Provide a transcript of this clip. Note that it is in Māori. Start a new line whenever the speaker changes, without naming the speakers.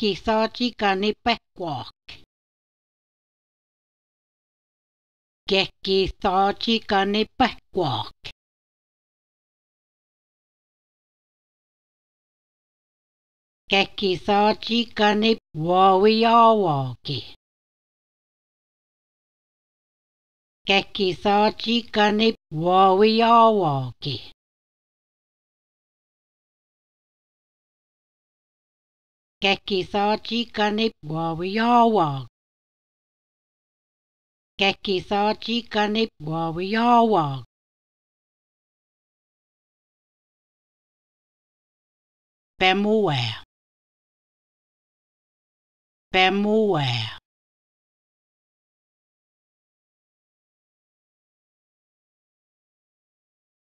ke ki ka ni pekwak. Ke ki ka ni pekwak. Ke ki thati ka ni wawi awaki. Ke ki ka ni wawi awaki. แกกีซอจีกันในบัววิยอวะแกกีซอจีกันในบัววิยอวะเปมูแวเปมูแว